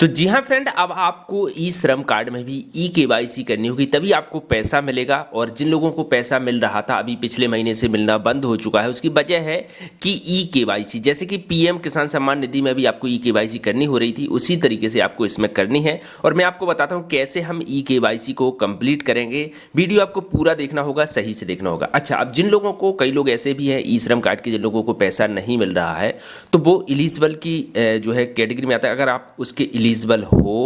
तो जी हाँ फ्रेंड अब आपको ई श्रम कार्ड में भी ई के वाई सी करनी होगी तभी आपको पैसा मिलेगा और जिन लोगों को पैसा मिल रहा था अभी पिछले महीने से मिलना बंद हो चुका है उसकी वजह है कि ई के वाई सी जैसे कि पीएम किसान सम्मान निधि में भी आपको ई के वाई सी करनी हो रही थी उसी तरीके से आपको इसमें करनी है और मैं आपको बताता हूँ कैसे हम ई के वाई सी को कंप्लीट करेंगे वीडियो आपको पूरा देखना होगा सही से देखना होगा अच्छा अब जिन लोगों को कई लोग ऐसे भी हैं ई श्रम कार्ड के जिन लोगों को पैसा नहीं मिल रहा है तो वो इलिजिबल की जो है कैटेगरी में आता है अगर आप उसके विजुअल हो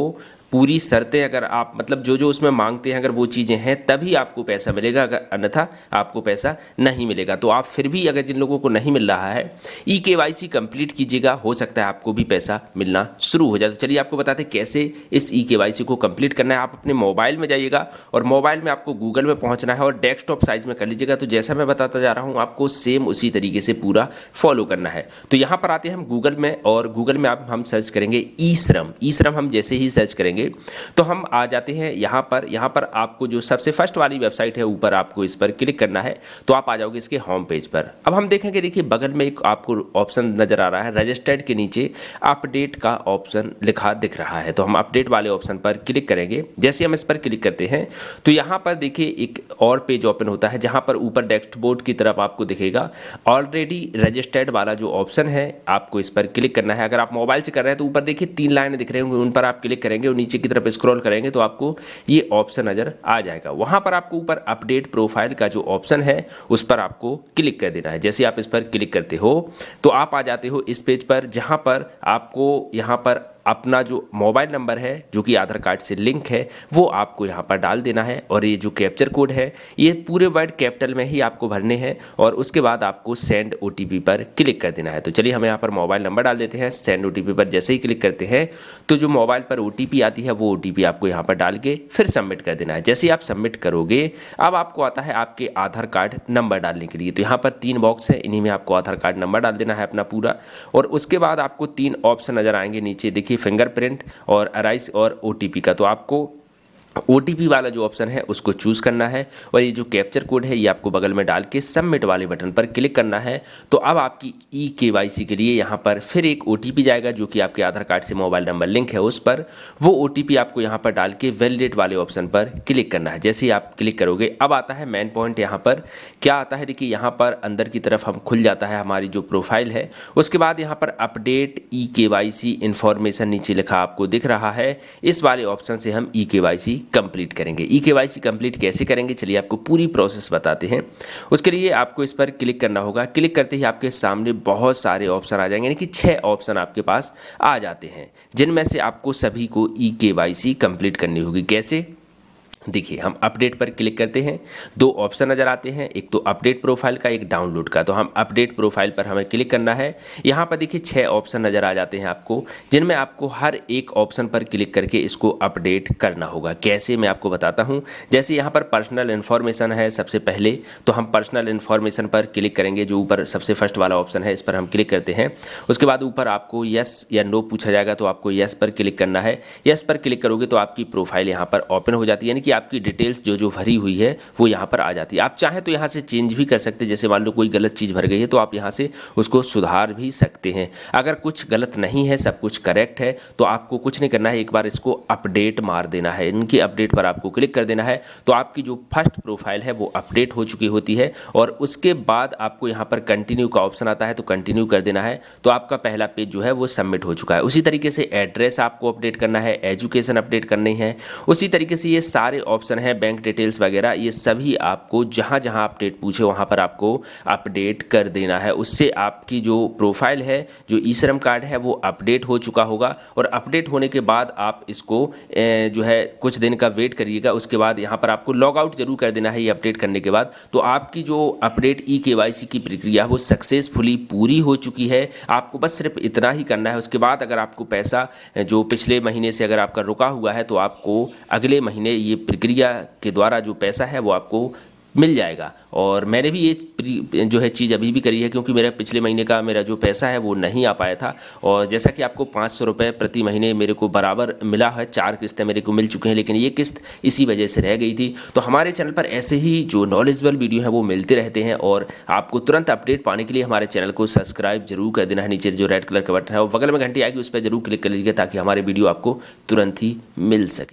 पूरी शर्तें अगर आप मतलब जो जो उसमें मांगते हैं अगर वो चीज़ें हैं तभी आपको पैसा मिलेगा अगर अन्यथा आपको पैसा नहीं मिलेगा तो आप फिर भी अगर जिन लोगों को नहीं मिल रहा है ई के वाई सी कंप्लीट कीजिएगा हो सकता है आपको भी पैसा मिलना शुरू हो जाए तो चलिए आपको बताते कैसे इस ई के वाई सी को कंप्लीट करना है आप अपने मोबाइल में जाइएगा और मोबाइल में आपको गूगल में पहुंचना है और डेस्कटॉप साइज में कर लीजिएगा तो जैसा मैं बताता जा रहा हूँ आपको सेम उसी तरीके से पूरा फॉलो करना है तो यहाँ पर आते हैं हम गूगल में और गूगल में आप हम सर्च करेंगे ई e श्रम ई e श्रम हम जैसे ही सर्च करेंगे करेंगे तो हम आ जाते हैं यहाँ पर यहाँ पर आपको जो सबसे फर्स्ट वाली वेबसाइट है ऊपर आपको इस पर क्लिक करना है तो आप आ जाओगे इसके होम पेज पर अब हम देखेंगे देखिए बगल में एक आपको ऑप्शन नज़र आ रहा है रजिस्टर्ड के नीचे अपडेट का ऑप्शन लिखा दिख रहा है तो हम अपडेट वाले ऑप्शन पर क्लिक करेंगे जैसे हम इस पर क्लिक करते हैं तो यहाँ पर देखिए एक और पेज ओपन होता है जहाँ पर ऊपर डैशबोर्ड की तरफ आपको दिखेगा ऑलरेडी रजिस्टर्ड वाला जो ऑप्शन है आपको इस पर क्लिक करना है अगर आप मोबाइल से कर रहे हैं तो ऊपर देखिए तीन लाइनें दिख रही होंगी उन पर आप क्लिक करेंगे और नीचे की तरफ स्क्रॉल करेंगे तो आपको ये ऑप्शन नज़र आ जाएगा वहाँ पर आपको ऊपर अपडेट प्रोफाइल का जो ऑप्शन है उस पर आपको क्लिक कर देना है जैसे आप इस पर क्लिक करते हो तो आप आ जाते हो इस पेज पर जहाँ पर आपको यहाँ पर अपना जो मोबाइल नंबर है जो कि आधार कार्ड से लिंक है वो आपको यहाँ पर डाल देना है और ये जो कैप्चर कोड है ये पूरे वर्ड कैपिटल में ही आपको भरने हैं और उसके बाद आपको सेंड ओ पर क्लिक कर देना है तो चलिए हम यहाँ पर मोबाइल नंबर डाल देते हैं सेंड ओ पर जैसे ही क्लिक करते हैं तो जो मोबाइल पर ओ आती है वो ओ आपको यहाँ पर डाल के फिर सबमिट कर देना है जैसे आप सबमिट करोगे अब आपको आता है आपके आधार कार्ड नंबर डालने के लिए तो यहाँ पर तीन बॉक्स है इन्हीं में आपको आधार कार्ड नंबर डाल देना है अपना पूरा और उसके बाद आपको तीन ऑप्शन नज़र आएंगे नीचे देखिए की फिंगरप्रिंट और अराइस और ओ का तो आपको ओ वाला जो ऑप्शन है उसको चूज़ करना है और ये जो कैप्चर कोड है ये आपको बगल में डाल के सबमिट वाले बटन पर क्लिक करना है तो अब आपकी ई e के के लिए यहाँ पर फिर एक ओ जाएगा जो कि आपके आधार कार्ड से मोबाइल नंबर लिंक है उस पर वो ओ आपको यहाँ पर डाल के वैलिडेट वाले ऑप्शन पर क्लिक करना है जैसे ही आप क्लिक करोगे अब आता है मेन पॉइंट यहाँ पर क्या आता है देखिए यहाँ पर अंदर की तरफ हम खुल जाता है हमारी जो प्रोफाइल है उसके बाद यहाँ पर अपडेट ई के वाई सी इन्फॉर्मेशन नीचे लिखा आपको दिख रहा है इस वाले ऑप्शन से हम ई के वाई सी कंप्लीट करेंगे ई के वाई सी कंप्लीट कैसे करेंगे चलिए आपको पूरी प्रोसेस बताते हैं उसके लिए आपको इस पर क्लिक करना होगा क्लिक करते ही आपके सामने बहुत सारे ऑप्शन आ जाएंगे यानी कि छः ऑप्शन आपके पास आ जाते हैं जिनमें से आपको सभी को ई के वाई सी कंप्लीट करनी होगी कैसे देखिए हम अपडेट पर क्लिक करते हैं दो ऑप्शन नज़र आते हैं एक तो अपडेट प्रोफाइल का एक डाउनलोड का तो हम अपडेट प्रोफाइल पर हमें क्लिक करना है यहाँ पर देखिए छः ऑप्शन नज़र आ जाते हैं आपको जिनमें आपको हर एक ऑप्शन पर क्लिक करके इसको अपडेट करना होगा कैसे मैं आपको बताता हूँ जैसे यहाँ पर पर्सनल इन्फॉर्मेशन है सबसे पहले तो हम पर्सनल इन्फॉर्मेशन पर क्लिक करेंगे जो ऊपर सबसे फर्स्ट वाला ऑप्शन है इस पर हम क्लिक करते हैं उसके बाद ऊपर आपको यस या नो पूछा जाएगा तो आपको यस पर क्लिक करना है यस पर क्लिक करोगे तो आपकी प्रोफाइल यहाँ पर ओपन हो जाती है यानी कि आपकी डिटेल्स जो जो भरी हुई है वो यहाँ पर आ जाती है आप चाहें तो यहाँ से चेंज भी कर सकते हैं जैसे मान लो कोई गलत चीज़ भर गई है तो आप यहाँ से उसको सुधार भी सकते हैं अगर कुछ गलत नहीं है सब कुछ करेक्ट है तो आपको कुछ नहीं करना है एक बार इसको अपडेट मार देना है इनकी अपडेट पर आपको क्लिक कर देना है तो आपकी जो फर्स्ट प्रोफाइल है वो अपडेट हो चुकी होती है और उसके बाद आपको यहाँ पर कंटिन्यू का ऑप्शन आता है तो कंटिन्यू कर देना है तो आपका पहला पेज जो है वो सबमिट हो चुका है उसी तरीके से एड्रेस आपको अपडेट करना है एजुकेशन अपडेट करनी है उसी तरीके से ये सारे ऑप्शन है बैंक डिटेल्स वगैरह ये सभी आपको जहाँ जहाँ अपडेट पूछे वहाँ पर आपको अपडेट कर देना है उससे आपकी जो प्रोफाइल है जो ई श्रम कार्ड है वो अपडेट हो चुका होगा और अपडेट होने के बाद आप इसको जो है कुछ दिन का वेट करिएगा उसके बाद यहाँ पर आपको लॉग आउट जरूर कर देना है ये अपडेट करने के बाद तो आपकी जो अपडेट ई के की प्रक्रिया वो सक्सेसफुली पूरी हो चुकी है आपको बस सिर्फ इतना ही करना है उसके बाद अगर आपको पैसा जो पिछले महीने से अगर आपका रुका हुआ है तो आपको अगले महीने ये प्रक्रिया के द्वारा जो पैसा है वो आपको मिल जाएगा और मैंने भी ये जो है चीज़ अभी भी करी है क्योंकि मेरा पिछले महीने का मेरा जो पैसा है वो नहीं आ पाया था और जैसा कि आपको पाँच सौ रुपये प्रति महीने मेरे को बराबर मिला है चार किस्तें मेरे को मिल चुकी हैं लेकिन ये किस्त इसी वजह से रह गई थी तो हमारे चैनल पर ऐसे ही जो नॉलेजबल वीडियो है वो मिलते रहते हैं और आपको तुरंत अपडेट पाने के लिए हमारे चैनल को सब्सक्राइब जरूर कर देना है नीचे जो रेड कलर का बटन है वो बगल में घंटी आएगी उस पर जरूर क्लिक कर लीजिएगा ताकि हमारे वीडियो आपको तुरंत ही मिल सके